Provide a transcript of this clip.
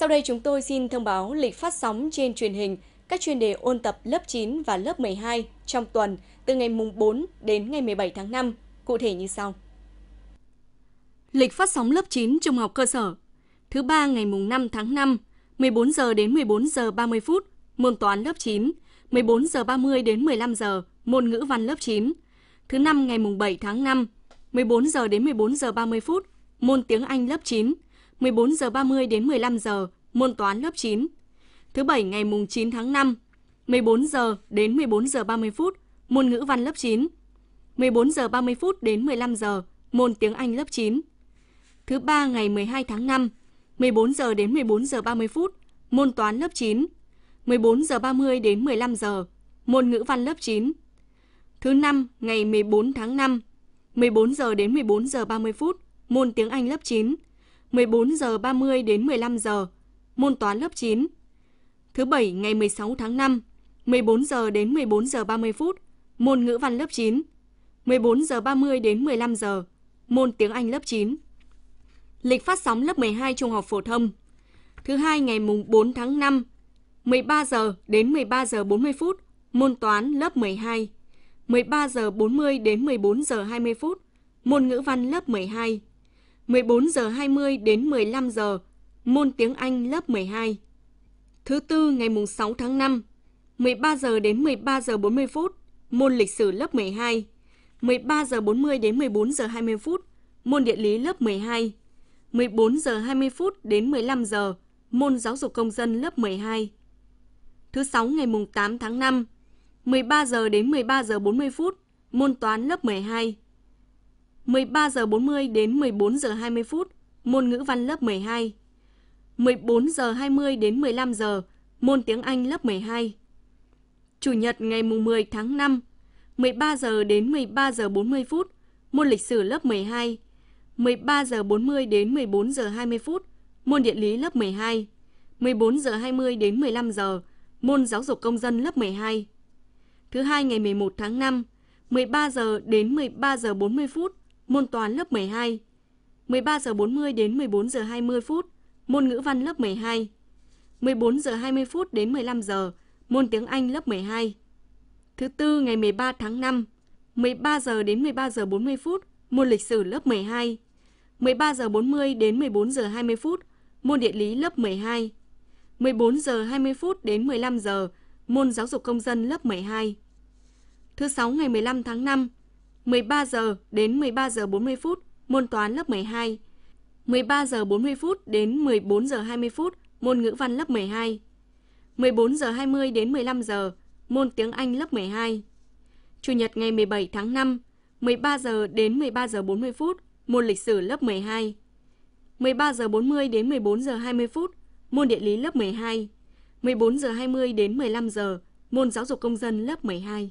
Sau đây chúng tôi xin thông báo lịch phát sóng trên truyền hình các chuyên đề ôn tập lớp 9 và lớp 12 trong tuần từ ngày mùng 4 đến ngày 17 tháng 5, cụ thể như sau. Lịch phát sóng lớp 9 trung học cơ sở Thứ ba ngày mùng 5 tháng 5, 14 giờ đến 14 giờ 30 phút, môn toán lớp 9, 14 giờ 30 đến 15 giờ, môn ngữ văn lớp 9. Thứ năm ngày mùng 7 tháng 5, 14 giờ đến 14 giờ 30 phút, môn tiếng Anh lớp 9, 14 giờ 30 đến 15 giờ, môn toán lớp 9. Thứ bảy ngày mùng 9 tháng 5, 14 giờ đến 14 giờ 30 phút, môn ngữ văn lớp 9. 14 giờ 30 phút đến 15 giờ, môn tiếng Anh lớp 9. Thứ ba ngày 12 tháng 5, 14 giờ đến 14 giờ 30 phút, môn toán lớp 9. 14 giờ 30 đến 15 giờ, môn ngữ văn lớp 9. Thứ năm ngày 14 tháng 5, 14 giờ đến 14 giờ 30 phút, môn tiếng Anh lớp 9. 14 giờ 30 đến 15 giờ, môn toán lớp 9. Thứ bảy ngày 16 tháng 5, 14 giờ đến 14 giờ 30 phút, môn ngữ văn lớp 9. 14 giờ 30 đến 15 giờ, môn tiếng Anh lớp 9. Lịch phát sóng lớp 12 trung học phổ thông. Thứ hai ngày mùng 4 tháng 5, 13 giờ đến 13 giờ 40 phút, môn toán lớp 12. 13 giờ 40 đến 14 giờ 20 phút, môn ngữ văn lớp 12. 14 giờ 20 đến 15 giờ, môn tiếng Anh lớp 12. Thứ tư ngày mùng 6 tháng 5, 13 giờ đến 13 giờ 40 phút, môn lịch sử lớp 12. 13 giờ 40 đến 14 giờ 20 phút, môn địa lý lớp 12. 14 giờ 20 phút đến 15 giờ, môn giáo dục công dân lớp 12. Thứ sáu ngày mùng 8 tháng 5, 13 giờ đến 13 giờ 40 phút, môn toán lớp 12. 13 giờ 40 đến 14 giờ 20 phút, môn ngữ văn lớp 12. 14 giờ 20 đến 15 giờ, môn tiếng Anh lớp 12. Chủ nhật ngày mùng 10 tháng 5, 13 giờ đến 13 giờ 40 phút, môn lịch sử lớp 12. 13 giờ 40 đến 14 giờ 20 phút, môn địa lý lớp 12. 14 giờ 20 đến 15 giờ, môn giáo dục công dân lớp 12. Thứ hai ngày 11 tháng 5, 13 giờ đến 13 giờ 40 phút, môn toán lớp 12, 13 giờ 40 đến 14 giờ 20 phút, môn ngữ văn lớp 12, 14 giờ 20 phút đến 15 giờ, môn tiếng Anh lớp 12. Thứ tư ngày 13 tháng 5, 13 giờ đến 13 giờ 40 phút, môn lịch sử lớp 12, 13 giờ 40 đến 14 giờ 20 phút, môn địa lý lớp 12, 14 giờ 20 phút đến 15 giờ, môn giáo dục công dân lớp 12. Thứ sáu ngày 15 tháng 5, 13 giờ đến 13 giờ 40 phút, môn toán lớp 12. 13 giờ 40 phút đến 14 giờ 20 phút, môn ngữ văn lớp 12. 14 giờ 20 đến 15 giờ, môn tiếng Anh lớp 12. Chủ nhật ngày 17 tháng 5, 13 giờ đến 13 giờ 40 phút, môn lịch sử lớp 12. 13 giờ 40 đến 14 giờ 20 phút, môn địa lý lớp 12. 14 giờ 20 đến 15 giờ, môn giáo dục công dân lớp 12.